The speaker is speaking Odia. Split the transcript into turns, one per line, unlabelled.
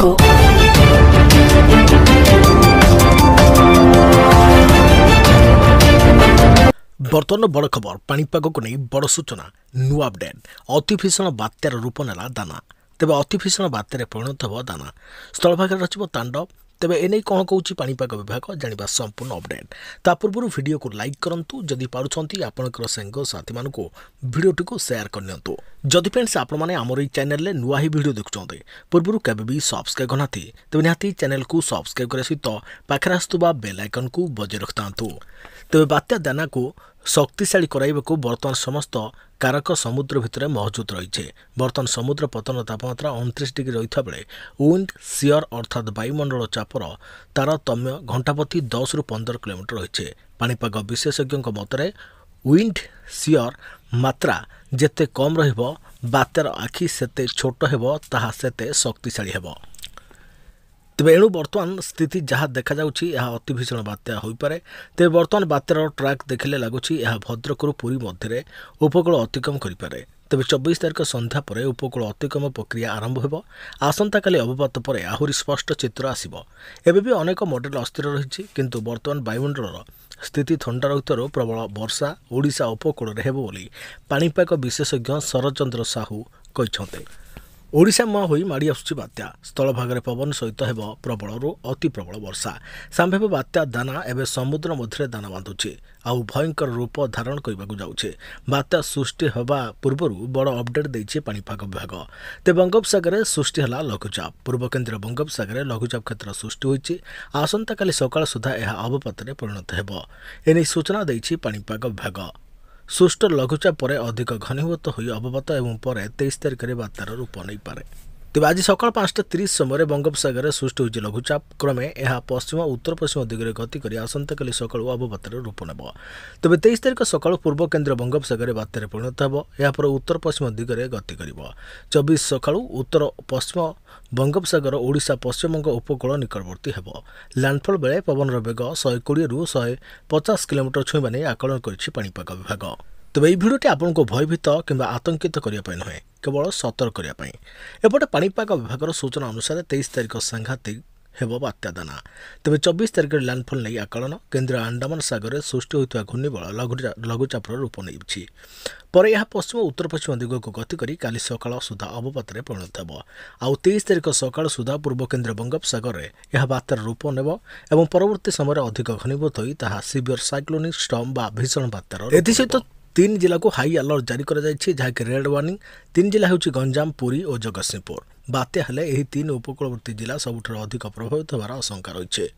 Go. ବର୍ତ୍ତମାନ ବଡ଼ ଖବର ପାଣିପାଗକୁ ନେଇ ବଡ଼ ସୂଚନା ନୂଆ ଅପଡେଟ୍ ଅତି ଭୀଷଣ ବାତ୍ୟାର ରୂପ ନେଲା ଦାନା ତେବେ ଅତି ଭୀଷଣ ବାତ୍ୟାରେ ପରିଣତ ହେବ ଦାନା ସ୍ଥଳଭାଗରେ ରହିବ ତାଣ୍ଡବ ତେବେ ଏନେଇ କ'ଣ କହୁଛି ପାଣିପାଗ ବିଭାଗ ଜାଣିବା ସମ୍ପୂର୍ଣ୍ଣ ଅପଡେଟ୍ ତା ପୂର୍ବରୁ ଭିଡ଼ିଓକୁ ଲାଇକ୍ କରନ୍ତୁ ଯଦି ପାରୁଛନ୍ତି ଆପଣଙ୍କର ସାଙ୍ଗସାଥିମାନଙ୍କୁ ଭିଡ଼ିଓଟିକୁ ସେୟାର କରିନିଅନ୍ତୁ ଯଦି ଫ୍ରେଣ୍ଡସ୍ ଆପଣମାନେ ଆମର ଏଇ ଚ୍ୟାନେଲରେ ନୂଆ ହିଁ ଭିଡ଼ିଓ ଦେଖୁଛନ୍ତି ପୂର୍ବରୁ କେବେ ବି ସବସ୍କ୍ରାଇବ୍ କରିନାହାନ୍ତି ତେବେ ନିହାତି ଚ୍ୟାନେଲକୁ ସବସ୍କ୍ରାଇବ୍ କରିବା ସହିତ ପାଖରେ ଆସୁଥିବା ବେଲ୍ ଆଇକନ୍କୁ ବଜାୟ ରଖିଥାନ୍ତୁ ତେବେ ବାତ୍ୟା ଦାନାକୁ ଶକ୍ତିଶାଳୀ କରାଇବାକୁ ବର୍ତ୍ତମାନ ସମସ୍ତ କାରକ ସମୁଦ୍ର ଭିତରେ ମହଜୁଦ ରହିଛି ବର୍ତ୍ତମାନ ସମୁଦ୍ର ପତନ ତାପମାତ୍ରା ଅଣତିରିଶ ଡିଗ୍ରୀ ରହିଥିବା ବେଳେ ୱିଣ୍ଡ ସିଅର ଅର୍ଥାତ୍ ବାୟୁମଣ୍ଡଳ ଚାପର ତାରତମ୍ୟ ଘଣ୍ଟାପ୍ରତି ଦଶରୁ ପନ୍ଦର କିଲୋମିଟର ରହିଛି ପାଣିପାଗ ବିଶେଷଜ୍ଞଙ୍କ ମତରେ ୱିଣ୍ଡ ସିଅର ମାତ୍ରା ଯେତେ କମ୍ ରହିବ ବାତ୍ୟାର ଆଖି ସେତେ ଛୋଟ ହେବ ତାହା ସେତେ ଶକ୍ତିଶାଳୀ ହେବ ତେବେ ଏଣୁ ବର୍ତ୍ତମାନ ସ୍ଥିତି ଯାହା ଦେଖାଯାଉଛି ଏହା ଅତି ଭୀଷଣ ବାତ୍ୟା ହୋଇପାରେ ତେବେ ବର୍ତ୍ତମାନ ବାତ୍ୟାର ଟ୍ରାକ୍ ଦେଖିଲେ ଲାଗୁଛି ଏହା ଭଦ୍ରକରୁ ପୁରୀ ମଧ୍ୟରେ ଉପକୂଳ ଅତିକ୍ରମ କରିପାରେ ତେବେ ଚବିଶ ତାରିଖ ସନ୍ଧ୍ୟା ପରେ ଉପକୂଳ ଅତିକ୍ରମ ପ୍ରକ୍ରିୟା ଆରମ୍ଭ ହେବ ଆସନ୍ତାକାଲି ଅବପାତ ପରେ ଆହୁରି ସ୍ପଷ୍ଟ ଚିତ୍ର ଆସିବ ଏବେ ବି ଅନେକ ମଡେଲ ଅସ୍ଥିର ରହିଛି କିନ୍ତୁ ବର୍ତ୍ତମାନ ବାୟୁମଣ୍ଡଳର ସ୍ଥିତି ଥଣ୍ଡା ରହିଥିବାରୁ ପ୍ରବଳ ବର୍ଷା ଓଡ଼ିଶା ଉପକୂଳରେ ହେବ ବୋଲି ପାଣିପାଗ ବିଶେଷଜ୍ଞ ଶରତ ଚନ୍ଦ୍ର ସାହୁ କହିଛନ୍ତି ଓଡ଼ିଶା ମୁହାଁ ହୋଇ ମାଡ଼ି ଆସୁଛି ବାତ୍ୟା ସ୍ଥଳଭାଗରେ ପବନ ସହିତ ହେବ ପ୍ରବଳରୁ ଅତି ପ୍ରବଳ ବର୍ଷା ସମ୍ଭାବ୍ୟ ବାତ୍ୟା ଦାନା ଏବେ ସମୁଦ୍ର ମଧ୍ୟରେ ଦାନା ବାନ୍ଧୁଛି ଆଉ ଭୟଙ୍କର ରୂପ ଧାରଣ କରିବାକୁ ଯାଉଛି ବାତ୍ୟା ସୃଷ୍ଟି ହେବା ପୂର୍ବରୁ ବଡ଼ ଅପଡେଟ୍ ଦେଇଛି ପାଣିପାଗ ବିଭାଗ ତେବେ ବଙ୍ଗୋପସାଗରରେ ସୃଷ୍ଟି ହେଲା ଲଘୁଚାପ ପୂର୍ବ କେନ୍ଦ୍ରୀୟ ବଙ୍ଗୋପସାଗରରେ ଲଘୁଚାପ କ୍ଷେତ୍ର ସୃଷ୍ଟି ହୋଇଛି ଆସନ୍ତାକାଲି ସକାଳ ସୁଦ୍ଧା ଏହା ଅବପାତରେ ପରିଣତ ହେବ ଏନେଇ ସୂଚନା ଦେଇଛି ପାଣିପାଗ ବିଭାଗ ସୃଷ୍ଟ ଲଘୁଚାପ ପରେ ଅଧିକ ଘନୀଭୂତ ହୋଇ ଅବପାତ ଏବଂ ପରେ ତେଇଶ ତାରିଖରେ ବାତ୍ୟାର ରୂପ ନେଇପାରେ ତେବେ ଆଜି ସକାଳ ପାଞ୍ଚଟା ତିରିଶ ସମୟରେ ବଙ୍ଗୋପସାଗରରେ ସୃଷ୍ଟି ହୋଇଛି ଲଘୁଚାପ କ୍ରମେ ଏହା ପଶ୍ଚିମ ଉତ୍ତର ପଶ୍ଚିମ ଦିଗରେ ଗତି କରି ଆସନ୍ତାକାଲି ସକାଳୁ ଅବବାତ୍ୟାରେ ରୂପ ନେବ ତେବେ ତେଇଶ ତାରିଖ ସକାଳୁ ପୂର୍ବ କେନ୍ଦ୍ରୀୟ ବଙ୍ଗୋପସାଗରରେ ବାତ୍ୟାରେ ପରିଣତ ହେବ ଏହାପରେ ଉତ୍ତର ପଶ୍ଚିମ ଦିଗରେ ଗତି କରିବ ଚବିଶ ସକାଳୁ ଉତ୍ତର ପଶ୍ଚିମ ବଙ୍ଗୋପସାଗର ଓଡ଼ିଶା ପଶ୍ଚିମବଙ୍ଗ ଉପକୂଳ ନିକଟବର୍ତ୍ତୀ ହେବ ଲ୍ୟାଣ୍ଡଫଲ୍ ବେଳେ ପବନର ବେଗ ଶହେ କୋଡ଼ିଏରୁ ଶହେ ପଚାଶ କିଲୋମିଟର ଛୁଇଁବା ନେଇ ଆକଳନ କରିଛି ପାଣିପାଗ ବିଭାଗ ତେବେ ଏହି ଭିଡ଼ିଓଟି ଆପଣଙ୍କୁ ଭୟଭୀତ କିମ୍ବା ଆତଙ୍କିତ କରିବା ପାଇଁ ନୁହେଁ କେବଳ ସତର୍କ କରିବା ପାଇଁ ଏପଟେ ପାଣିପାଗ ବିଭାଗର ସୂଚନା ଅନୁସାରେ ତେଇଶ ତାରିଖ ସାଂଘାତିକ ହେବ ବାତ୍ୟାଦାନା ତେବେ ଚବିଶ ତାରିଖରେ ଲ୍ୟାଣ୍ଡଫଲ୍ ନେଇ ଆକଳନ କେନ୍ଦ୍ରୀୟ ଆଣ୍ଡାମାନ ସାଗରରେ ସୃଷ୍ଟି ହୋଇଥିବା ଘୂର୍ଣ୍ଣିବଳ ଲଘୁଚାପର ରୂପ ନେଇଛି ପରେ ଏହା ପଶ୍ଚିମ ଉତ୍ତର ପଶ୍ଚିମ ଦିଗକୁ ଗତି କରି କାଲି ସକାଳ ସୁଦ୍ଧା ଅବପାତରେ ପରିଣତ ହେବ ଆଉ ତେଇଶ ତାରିଖ ସକାଳ ସୁଦ୍ଧା ପୂର୍ବ କେନ୍ଦ୍ର ବଙ୍ଗୋପସାଗରରେ ଏହା ବାତ୍ୟାର ରୂପ ନେବ ଏବଂ ପରବର୍ତ୍ତୀ ସମୟରେ ଅଧିକ ଘନୀଭୂତ ହୋଇ ତାହା ସିଭିୟର ସାଇକ୍ଲୋନିକ୍ ଷ୍ଟମ୍ ବା ଭୀଷଣ ବାତ୍ୟାର ଏଥିସହିତ ତିନି ଜିଲ୍ଲାକୁ ହାଇ ଆଲର୍ଟ ଜାରି କରାଯାଇଛି ଯାହାକି ରେଡ୍ ୱାର୍ଣ୍ଣିଂ ତିନି ଜିଲ୍ଲା ହେଉଛି ଗଞ୍ଜାମ ପୁରୀ ଓ ଜଗତସିଂହପୁର ବାତ୍ୟା ହେଲେ ଏହି ତିନି ଉପକୂଳବର୍ତ୍ତୀ ଜିଲ୍ଲା ସବୁଠାରୁ ଅଧିକ ପ୍ରଭାବିତ ହେବାର ଆଶଙ୍କା ରହିଛି